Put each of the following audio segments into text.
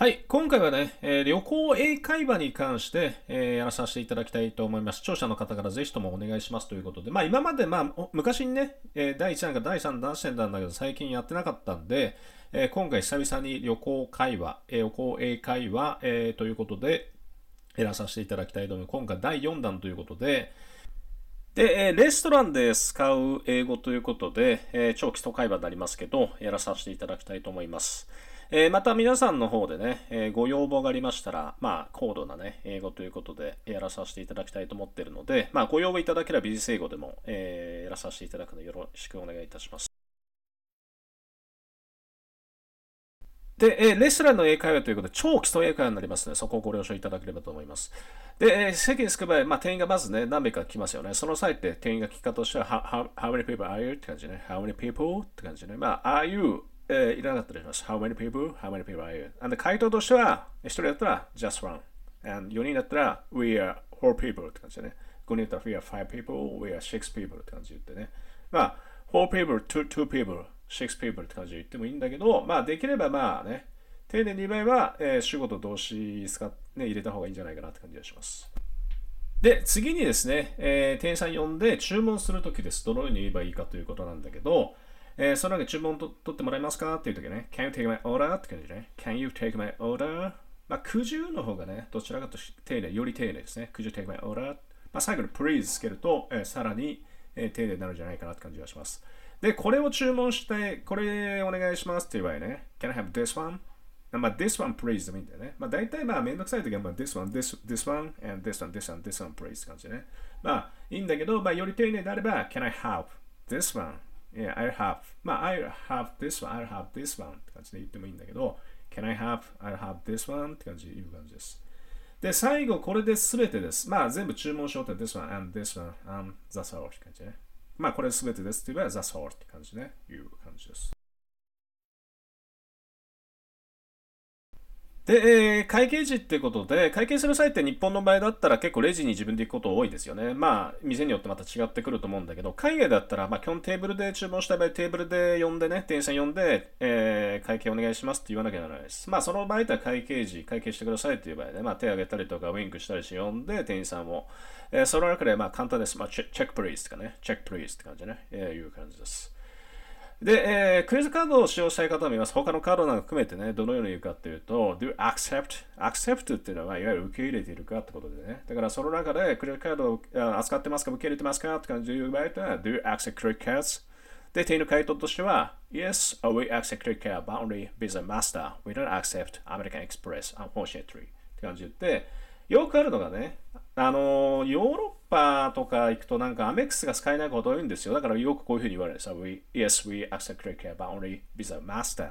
はい、今回はね、えー、旅行英会話に関して、えー、やらさせていただきたいと思います。視聴者の方からぜひともお願いしますということで、まあ今まで、まあ昔にね、えー、第1弾か第3弾してたんだけど、最近やってなかったんで、え今回久々に旅行会話、え旅行英会話、えということで、やらさせていただきたいと思います。今回第4弾ということで、で、えレストランで使う英語ということで、え超基礎会話になりますけど、やらさせていただきたいと思います。えー、また皆さんの方でね、えー、ご要望がありましたら、まあ、高度なね、英語ということでやらさせていただきたいと思っているので、まあ、ご要望いただければ美術英語でも、えー、やらさせていただくのでよろしくお願いいたします。で、えレストランの英会話ということで、超基礎英会話になりますの、で、そこをご了承いただければと思います。で、え席に着く場合、まあ、店員がまずね、何名か来ますよね。その際って、店員が聞き方としては、how, how many people are you? って感じね。How many people? って感じね。まあ、are you? えー、いらなかったりします。How many people? How many people are you? And 回答としては、1人だったら just one。And 4人だったら we are four people って感じだね。5人だったら we are five people, we are six people って感じで言ってね。まあ、four people, two, two people, six people って感じで言ってもいいんだけど、まあ、できればまあね、丁寧に言えば、えー、主語と動詞使っ、ね、入れた方がいいんじゃないかなって感じがします。で、次にですね、えー、店員さん呼んで注文するときです。どのように言えばいいかということなんだけど、えー、その中で注文と取ってもらえますかっていう時ね、Can you take my order? って感じでね、Can you take my order? まあ、ゅうの方がね、どちらかと丁寧、より丁寧ですね。Could you take my order? まあ、最後に please つけると、えー、さらに、えー、丁寧になるんじゃないかなって感じがします。で、これを注文して、これお願いしますっていう場合ね、Can I have this one? まあ、this one please でもいいんだよね。まあ、大体まあ、めんどくさい時は、まあ、this one, this, this one, and this one, this one, this one please って感じでね。まあ、いいんだけど、まあ、より丁寧であれば、Can I have this one? I'll have まあ i have this one, I'll have this one って感じで言ってもいいんだけど Can I have, I'll have this one って感じで言う感じですで、最後、これで全てです。まあ、全部注文しようって、this one and this one and t h e t s o l l って感じね。まあ、これ全てですって言えば、t h e t s o l l って感じね。言う感じです。で、えー、会計時ってことで、会計する際って日本の場合だったら結構レジに自分で行くこと多いですよね。まあ、店によってまた違ってくると思うんだけど、海外だったら、まあ、基本テーブルで注文した場合、テーブルで呼んでね、店員さん呼んで、えー、会計お願いしますって言わなきゃならないです。まあ、その場合たら会計時、会計してくださいっていう場合ね、まあ、手挙げたりとか、ウィンクしたりして呼んで、店員さんを。えー、その中で、まあ、簡単です。まあ、チェックプリーズとかね、チェックプリーズって感じでね、えー、いう感じです。で、えー、クットカードを使用したい方もいます。他のカードなんか含めてね、どのように言うかっていうと、do accept。accept っていうのは、いわゆる受け入れているかってことでね。だから、その中でクレジットカードを扱ってますか、受け入れてますかって感じで言う場合は、do accept credit cards。で、手員の回答としては、yes, we accept credit card, boundary, visa, master. We don't accept American Express, unfortunately. って感じで言って、よくあるのがね、あの、ヨーロッパとか行くとなんかアメックスが使えないこと多いんですよ。だからよくこういうふうに言われるさ。We, yes, we accept credit card, but only Visa Master.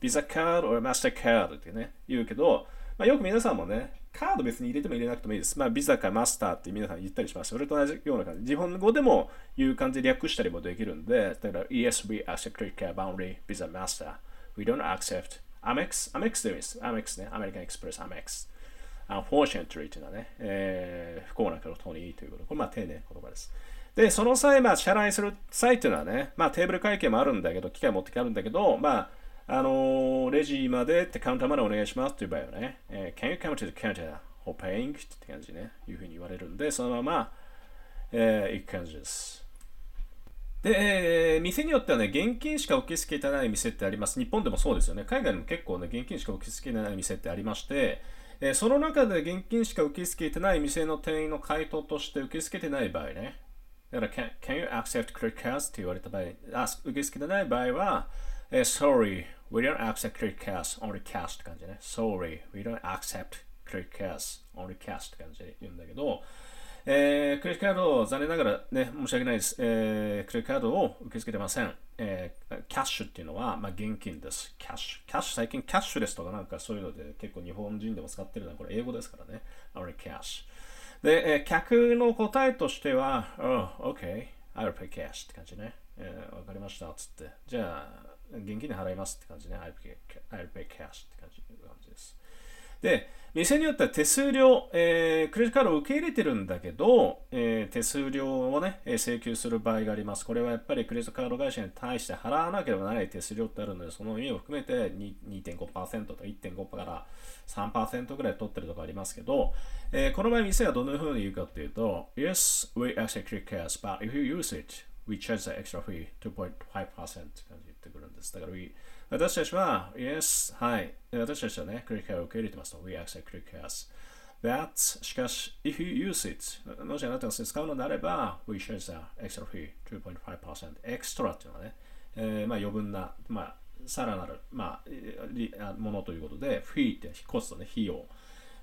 Visa card or Mastercard ってね、言うけど、まあ、よく皆さんもね、カード別に入れても入れなくてもいいです。まあ、ビザかマスターって皆さん言ったりします。それと同じような感じ。日本語でも言う感じで略したりもできるんで、例えば Yes, we accept credit card boundary, Visa Master. We don't accept Amex. Amex でいいです。Amex ね。American Express, Amex。unfortunately というのはね、えー、不幸なことにということ。これまあ丁寧な言葉です。で、その際、まあ、支払いする際というのはね、まあ、テーブル会計もあるんだけど、機械持ってきあるんだけど、まあ、あのー、レジまでってカウンターまでお願いしますという場合はね、えー、Can you come to the counter for paying? って感じね、いうふうに言われるんで、そのまま、えー、行く感じです。で、えー、店によってはね、現金しか受け付けてない店ってあります。日本でもそうですよね。海外でも結構ね、現金しか受け付けてない店ってありまして、えー、その中で現金しか受け付けてない店の店員の回答として受け付けてない場合ね。だから、can, can you accept credit cards? って言われた場合、あ受け付けてない場合は、えー、sorry, we don't accept credit cards, only cash って感じね。sorry, we don't accept credit cards, only cash って感じで言うんだけど、えー、クレジットカードを残念ながらね、申し訳ないです。えー、クレジットカードを受け付けてません。えキャッシュっていうのは、まあ、現金です。キャッシュ。キャッシュ、最近キャッシュレスとかなんかそういうので結構日本人でも使ってるのはこれ英語ですからね。あれ、キャッシュ。で、え客の答えとしては、うん、OK, I'll pay cash って感じね。えー、わかりました、つって。じゃあ、現金で払いますって感じね。I'll pay, I'll pay cash って感じ感じです。で、店によっては手数料、えー、クレジットカードを受け入れてるんだけど、えー、手数料をね、請求する場合があります。これはやっぱりクレジットカード会社に対して払わなければならない手数料ってあるので、その意味を含めて2.5%と1.5%から3%ぐらい取ってるとかありますけど、えー、この場合店はどのように言うかっていうと、Yes, we accept cash, but if you use it, we charge the extra fee 2.5%って感じで言ってくるんです。だから we 私たちは yes はい。私たちはね、クリックを受け入れてますと。we accept click as that しかし if you use it もしあなたが使うのであれば we charge the extra fee 2.5% extra っていうのはね、えー、まあ余分な、まあさらなる、まあ、ものということで、fee ってコストね、費用、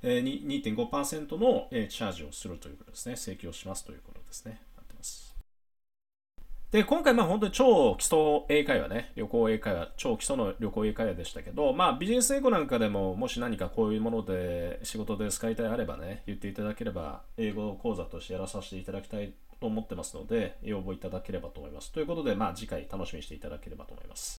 えー、2.5%の、えチャージをするということですね、請求をしますということですね。で、今回、まあ本当に超基礎英会話ね、旅行英会話、超基礎の旅行英会話でしたけど、まあビジネス英語なんかでも、もし何かこういうもので仕事で使いたいあればね、言っていただければ、英語講座としてやらさせていただきたいと思ってますので、要望いただければと思います。ということで、まあ次回楽しみにしていただければと思います。